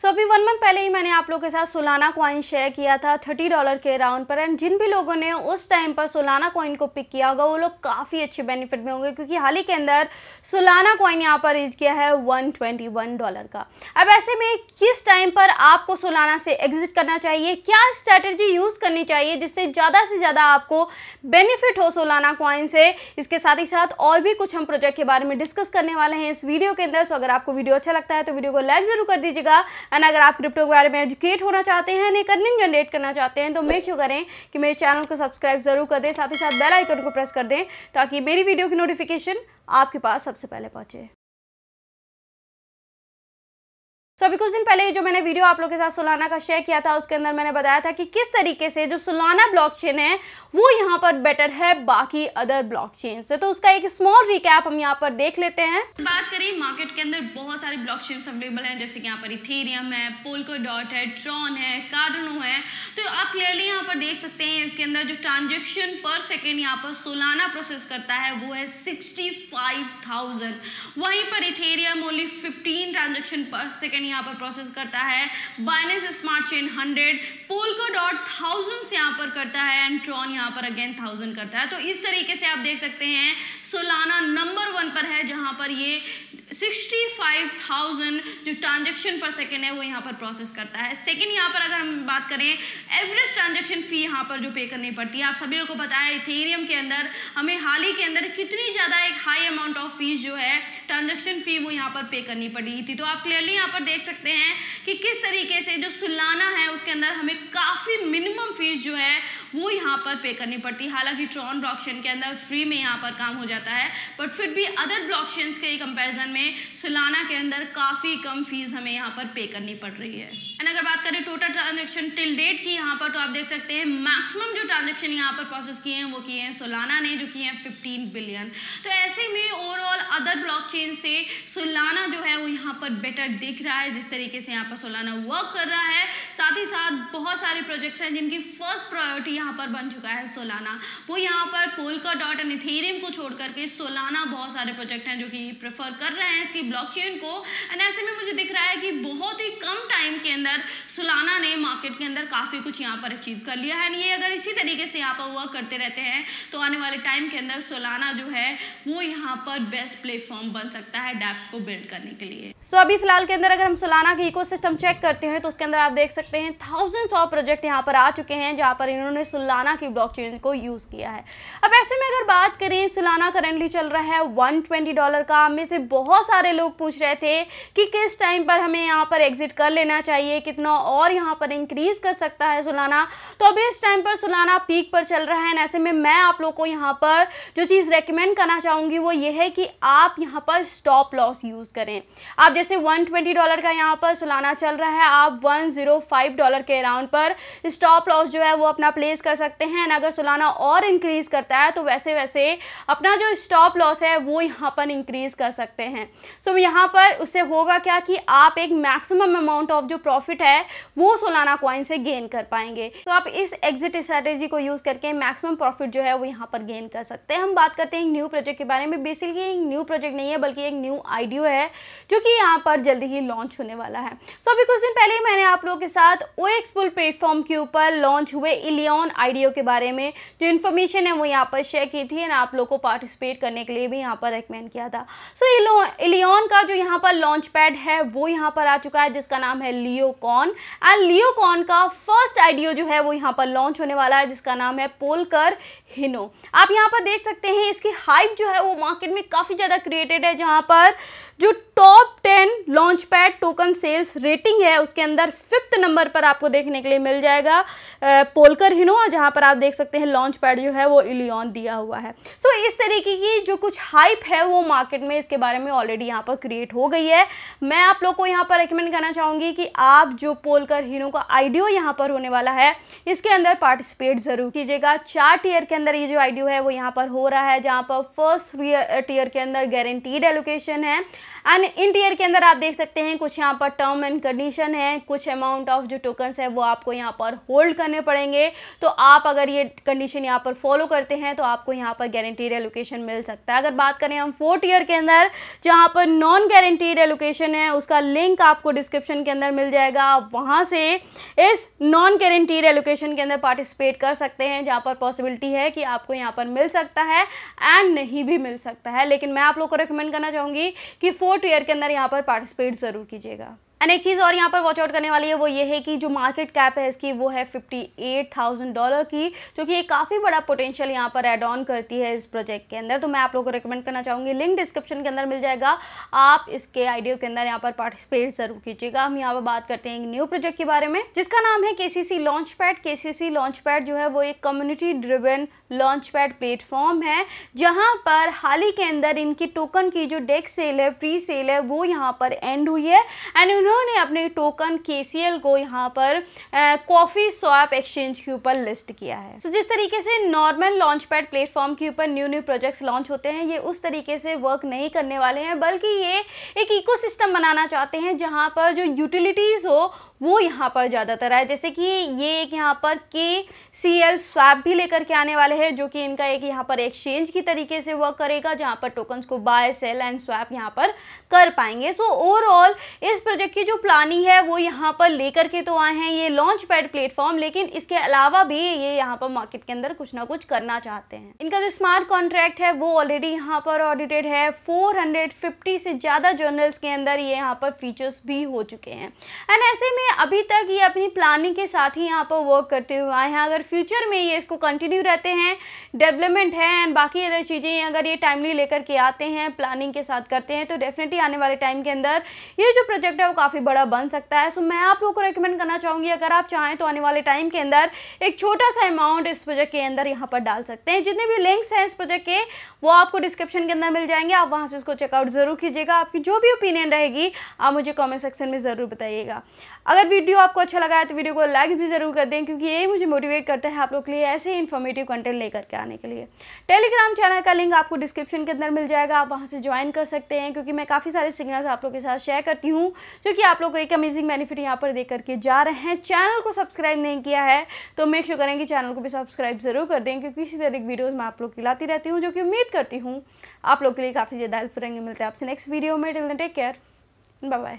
सो अभी one month पहले ही मैंने आप लोगों के साथ सोलाना कॉइन शेयर किया था थर्टी डॉलर के राउंड पर एंड जिन भी लोगों ने उस टाइम पर सोलाना कॉइन को पिक किया होगा वो लोग काफ़ी अच्छे बेनिफिट में होंगे क्योंकि हाल ही के अंदर सोलाना कॉइन यहाँ पर रीच किया है 121 डॉलर का अब ऐसे में किस टाइम पर आपको सोलाना से एग्जिट करना चाहिए क्या स्ट्रैटेजी यूज़ करनी चाहिए जिससे ज़्यादा से ज़्यादा आपको बेनिफिट हो सोलाना कॉइन से इसके साथ ही साथ और भी कुछ हम प्रोजेक्ट के बारे में डिस्कस करने वाले हैं इस वीडियो के अंदर सो अगर आपको वीडियो अच्छा लगता है तो वीडियो को लाइक ज़रूर कर दीजिएगा एंड अगर आप क्रिप्टो के बारे में एजुकेट होना चाहते हैं एक अर्निंग जनरेट करना चाहते हैं तो मेक श्योर करें कि मेरे चैनल को सब्सक्राइब जरूर कर दें साथ ही साथ बेल आइकन को प्रेस कर दें ताकि मेरी वीडियो की नोटिफिकेशन आपके पास सबसे पहले पहुँचे सो अभी कुछ दिन पहले जो मैंने वीडियो आप लोग के साथ सोलाना का शेयर किया था उसके अंदर मैंने बताया था कि किस तरीके से जो सोलाना ब्लॉकचेन है वो यहाँ पर बेटर है बाकी अदर ब्लॉकचेन से तो उसका एक स्मॉल रिकैप हम यहाँ पर देख लेते हैं बात करें मार्केट के अंदर बहुत सारे ब्लॉकचेन अवेलेबल हैं जैसे कि यहाँ पर इथेरियम है पोलको डॉट है ट्रॉन है कार्डनो है तो आप क्लियरली यहाँ पर देख सकते हैं इसके अंदर जो ट्रांजेक्शन पर सेकेंड यहाँ पर सोलाना प्रोसेस करता है वो है सिक्सटी फाइव थाउजेंड वहीं पर इथेरियम ओनली फिफ्टीन ट्रांजेक्शन पर सेकेंड यहाँ पर प्रोसेस करता है Binance Smart Chain hundred Polkadot से यहाँ पर करता है एंड ट्रॉन यहाँ पर अगेन थाउजेंड करता है तो इस तरीके से आप देख सकते हैं सोलाना नंबर वन पर है जहाँ पर ये 65,000 जो ट्रांजेक्शन पर सेकेंड है वो यहाँ पर प्रोसेस करता है सेकेंड यहाँ पर अगर हम बात करें एवरेज ट्रांजेक्शन फी यहाँ पर जो पे करनी पड़ती है आप सभी लोग को पता है इथेरियम के अंदर हमें हाल ही के अंदर कितनी ज़्यादा एक हाई अमाउंट ऑफ फीस जो है ट्रांजेक्शन फी वो यहाँ पर पे करनी पड़ी थी तो आप क्लियरली यहाँ पर देख सकते हैं कि किस तरीके से जो सुलाना है उसके अंदर हमें काफ़ी मिनिमम फीस जो है वो यहाँ पर पे करनी पड़ती है हालांकि ट्रॉन ब्लॉकचेन के अंदर फ्री में यहाँ पर काम हो जाता है बट फिर भी अदर ब्लॉक्शन के कंपेरिजन में हमें सुलाना के अंदर काफ़ी कम फीस हमें यहाँ पर पे करनी पड़ रही है एंड अगर बात करें टोटल ट्रांजेक्शन टिल डेट की यहाँ पर तो आप देख सकते हैं मैक्सिमम जो ट्रांजेक्शन यहाँ पर प्रोसेस किए हैं वो किए हैं सुलाना ने जो किए हैं फिफ्टीन बिलियन तो ऐसे में ओवरऑल अदर ब्लॉक से सुलाना जो है वो यहाँ पर बेटर दिख रहा है जिस तरीके से यहाँ पर सुलाना वर्क कर रहा है साथ ही साथ बहुत सारे प्रोजेक्ट्स हैं जिनकी फर्स्ट प्रायोरिटी यहाँ पर बन चुका है सोलाना वो यहाँ पर पोलका डॉट एंड इथेरियम को छोड़ करके सोलाना बहुत सारे प्रोजेक्ट हैं जो कि प्रेफर कर रहे हैं है इसकी ब्लॉकचेन को एंड ऐसे में मुझे दिख रहा है कि बहुत ही कम टाइम के अंदर सुलाना ने मार्केट के अंदर काफ़ी कुछ यहाँ पर अचीव कर लिया है एंड ये अगर इसी तरीके से यहाँ पर वर्क करते रहते हैं तो आने वाले टाइम के अंदर सोलाना जो है वो यहाँ पर बेस्ट प्लेटफॉर्म बन सकता है डैप्स को बिल्ड करने के लिए सो so, अभी फिलहाल के अंदर अगर हम सोलाना के इको चेक करते हैं तो उसके अंदर आप देख सकते हैं थाउजेंड्स ऑफ प्रोजेक्ट यहाँ पर आ चुके हैं जहाँ पर इन्होंने सुलाना की ब्लॉक को यूज़ किया है अब ऐसे में अगर बात करें सुलाना करेंटली चल रहा है वन डॉलर का में से बहुत सारे लोग पूछ रहे थे कि किस टाइम पर हमें यहाँ पर एग्जिट कर लेना चाहिए कितना और यहाँ पर इंक्रीज़ कर सकता है सुलाना तो अभी इस टाइम पर सुलाना पीक पर चल रहा है ऐसे में मैं आप लोग को यहाँ पर जो चीज़ रेकमेंड करना चाहूँगी वो ये है कि आप यहाँ पर स्टॉप लॉस यूज़ करें आप जैसे वन डॉलर का यहाँ पर सुलाना चल रहा है आप वन डॉलर oh के अराउंड पर स्टॉप लॉस जो है वो अपना प्लेस कर सकते हैं एंड अगर सुलाना और इंक्रीज़ करता है तो वैसे वैसे अपना जो स्टॉप लॉस है वो यहाँ पर इंक्रीज़ कर सकते हैं सो so, यहाँ पर उससे होगा क्या कि आप एक मैक्सिमम अमाउंट ऑफ जो प्रॉफिट है वो सोलाना क्वाइन से गेन कर पाएंगे तो आप इस एग्जिट स्ट्रेटेजी को यूज़ करके मैक्सिमम प्रॉफिट जो है वो यहाँ पर गेन कर सकते हैं हम बात करते हैं एक न्यू प्रोजेक्ट के बारे में बेसिकली एक न्यू प्रोजेक्ट नहीं है बल्कि एक न्यू आइडियो है जो कि यहाँ पर जल्दी ही लॉन्च होने वाला है सो अभी कुछ दिन पहले ही मैंने आप लोगों के साथ ओ एक्सपुल प्लेटफॉर्म के ऊपर लॉन्च हुए इलियन आइडियो के बारे में जो इन्फॉर्मेशन है वो यहाँ पर शेयर की थी एंड आप लोग को पार्टिसिपेट करने के लिए भी यहाँ पर रिकमेंड किया था सो so, इलियन का जो यहाँ पर लॉन्च पैड है वो यहाँ पर आ चुका है जिसका नाम है लियो कॉन एंड लियोकॉन का फर्स्ट आइडियो जो है वो यहाँ पर लॉन्च होने वाला है जिसका नाम है पोलकर हिनो आप यहाँ पर देख सकते हैं इसकी हाइप जो है वो मार्केट में काफ़ी ज़्यादा क्रिएटेड है जहाँ पर जो top launch pad token sales rating है उसके अंदर फिफ्थ नंबर पर आपको देखने के लिए मिल जाएगा पोलकर हिनोआ जहां पर आप देख सकते हैं लॉन्च पैड जो है वो इलियॉन दिया हुआ है सो so, इस तरीके की जो कुछ हाइप है वो मार्केट में इसके बारे में ऑलरेडी यहाँ पर क्रिएट हो गई है मैं आप लोग को यहाँ पर रिकमेंड करना चाहूँगी कि आप जो पोलकर हिनो का आइडियो यहाँ पर होने वाला है इसके अंदर पार्टिसिपेट ज़रूर कीजिएगा चार टीयर के अंदर ये जो आइडियो है वो यहाँ पर हो रहा है जहाँ पर फर्स्ट टीयर के अंदर गारंटीड एलोकेशन है एंड इन टीयर के अंदर आप देख सकते हैं कुछ यहाँ पर टर्म एंड कंडीशन है कुछ अमाउंट ऑफ जो टोकन्स है वो आपको यहाँ पर होल्ड करने पड़ेंगे तो आप अगर ये कंडीशन यहाँ पर फॉलो करते हैं तो आपको यहाँ पर गारंटीड एलोकेशन मिल सकता है अगर बात करें हम फोर्थ ईयर के अंदर जहाँ पर नॉन गारंटीड एलोकेशन है उसका लिंक आपको डिस्क्रिप्शन के अंदर मिल जाएगा आप वहाँ से इस नॉन गारंटीड एलोकेशन के अंदर पार्टिसिपेट कर सकते हैं जहाँ पर पॉसिबिलिटी है कि आपको यहाँ पर मिल सकता है एंड नहीं भी मिल सकता है लेकिन मैं आप लोग को रिकमेंड करना चाहूँगी कि फोर्थ ईयर के अंदर यहाँ पर पार्टिसिपेट ट्रेड ज़रूर कीजिएगा एंड एक चीज़ और यहाँ पर वॉच आउट करने वाली है वो ये है कि जो मार्केट कैप है इसकी वो है 58,000 डॉलर की जो कि ये काफ़ी बड़ा पोटेंशियल यहाँ पर एड ऑन करती है इस प्रोजेक्ट के अंदर तो मैं आप लोगों को रिकमेंड करना चाहूँगी लिंक डिस्क्रिप्शन के अंदर मिल जाएगा आप इसके आइडियो के अंदर यहाँ पर पार्टिसिपेट ज़रूर कीजिएगा हम यहाँ पर बात करते हैं एक न्यू प्रोजेक्ट के बारे में जिसका नाम है के सी सी लॉन्च पैड जो है वो एक community driven launch pad platform है जहाँ पर हाल ही के अंदर इनकी टोकन की जो डेक सेल है प्री सेल है वो यहाँ पर एंड हुई है एंड उन्होंने अपने टोकन के को यहाँ पर कॉफ़ी स्वैप एक्सचेंज के ऊपर लिस्ट किया है so, जिस तरीके से नॉर्मल लॉन्च पैड प्लेटफॉर्म के ऊपर न्यू न्यू प्रोजेक्ट्स लॉन्च होते हैं ये उस तरीके से वर्क नहीं करने वाले हैं बल्कि ये एक इको बनाना चाहते हैं जहाँ पर जो यूटिलिटीज़ हो वो यहाँ पर ज़्यादातर आए जैसे कि ये एक यहाँ पर के सी एल स्वैप भी लेकर के आने वाले है जो कि इनका एक यहाँ पर एक्सचेंज की तरीके से वर्क करेगा जहाँ पर टोकन्स को बाय सेल एंड स्वैप यहाँ पर कर पाएंगे सो so, ओवरऑल इस प्रोजेक्ट की जो प्लानिंग है वो यहाँ पर लेकर के तो आए हैं ये लॉन्च पैड प्लेटफॉर्म लेकिन इसके अलावा भी ये यहाँ पर मार्केट के अंदर कुछ ना कुछ करना चाहते हैं इनका जो स्मार्ट कॉन्ट्रैक्ट है वो ऑलरेडी यहाँ पर ऑडिटेड है फोर से ज़्यादा जर्नल्स के अंदर ये यहाँ पर फीचर्स भी हो चुके हैं एंड ऐसे में अभी तक ये अपनी प्लानिंग के साथ ही यहाँ पर वर्क करते हुए आए हैं अगर फ्यूचर में ये इसको कंटिन्यू रहते हैं हैं डेवलपमेंट है एंड बाकी अदर चीज़ें अगर ये टाइमली लेकर के आते हैं प्लानिंग के साथ करते हैं तो डेफिनेटली आने वाले टाइम के अंदर ये जो प्रोजेक्ट है वो काफ़ी बड़ा बन सकता है सो मैं आप लोगों को रिकमेंड करना चाहूँगी अगर आप चाहें तो आने वाले टाइम के अंदर एक छोटा सा अमाउंट इस प्रोजेक्ट के अंदर यहाँ पर डाल सकते हैं जितने भी लिंक्स हैं इस प्रोजेक्ट के वो आपको डिस्क्रिप्शन के अंदर मिल जाएंगे आप वहाँ से इसको चेकआउट ज़रूर कीजिएगा आपकी जो भी ओपिनियन रहेगी आप मुझे कॉमेंट सेक्शन में ज़रूर बताइएगा अगर वीडियो आपको अच्छा लगा है तो वीडियो को लाइक भी ज़रूर कर दें क्योंकि यही मुझे मोटिवेट करता है आप लोग के लिए ऐसे ही इन्फॉर्मेटिव कंटेंट लेकर के आने के लिए टेलीग्राम चैनल का लिंक आपको डिस्क्रिप्शन के अंदर मिल जाएगा आप वहाँ से ज्वाइन कर सकते हैं क्योंकि मैं काफ़ी सारे सिग्नल्स आप लोग के साथ शेयर करती हूँ जो कि आप लोग को एक अमेजिंग बेनिफिट यहाँ पर देकर करके जा रहे हैं चैनल को सब्सक्राइब नहीं किया है तो मेक श्योर करें कि चैनल को भी सब्सक्राइब ज़रूर कर दें क्योंकि इसी तरह की वीडियोज़ मैं आप लोग की लाती रहती हूँ जो कि उम्मीद करती हूँ आप लोग के लिए काफ़ी ज़्यादा हेल्प रहेंगे मिलते हैं आपसे नेक्स्ट वीडियो में till take care bye bye